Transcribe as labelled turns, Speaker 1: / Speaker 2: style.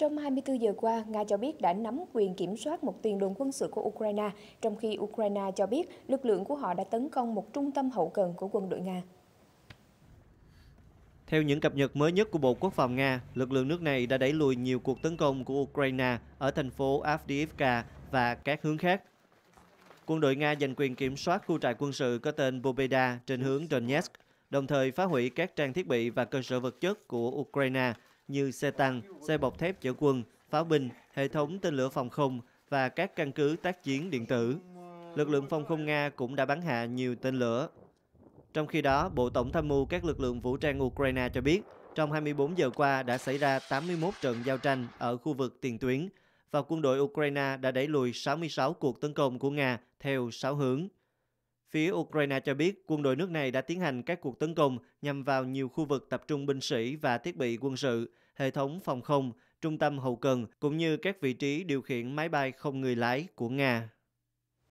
Speaker 1: Trong 24 giờ qua, Nga cho biết đã nắm quyền kiểm soát một tiền đồn quân sự của Ukraine, trong khi Ukraine cho biết lực lượng của họ đã tấn công một trung tâm hậu cần của quân đội Nga.
Speaker 2: Theo những cập nhật mới nhất của Bộ Quốc phòng Nga, lực lượng nước này đã đẩy lùi nhiều cuộc tấn công của Ukraine ở thành phố Avdiivka và các hướng khác. Quân đội Nga giành quyền kiểm soát khu trại quân sự có tên Bobeda trên hướng Donetsk, đồng thời phá hủy các trang thiết bị và cơ sở vật chất của Ukraine như xe tăng, xe bọc thép chở quân, pháo binh, hệ thống tên lửa phòng không và các căn cứ tác chiến điện tử. Lực lượng phòng không Nga cũng đã bắn hạ nhiều tên lửa. Trong khi đó, Bộ Tổng tham mưu các lực lượng vũ trang Ukraine cho biết, trong 24 giờ qua đã xảy ra 81 trận giao tranh ở khu vực tiền tuyến và quân đội Ukraine đã đẩy lùi 66 cuộc tấn công của Nga theo 6 hướng. Phía Ukraine cho biết quân đội nước này đã tiến hành các cuộc tấn công nhằm vào nhiều khu vực tập trung binh sĩ và thiết bị quân sự, hệ thống phòng không, trung tâm hậu cần, cũng như các vị trí điều khiển máy bay không người lái của Nga.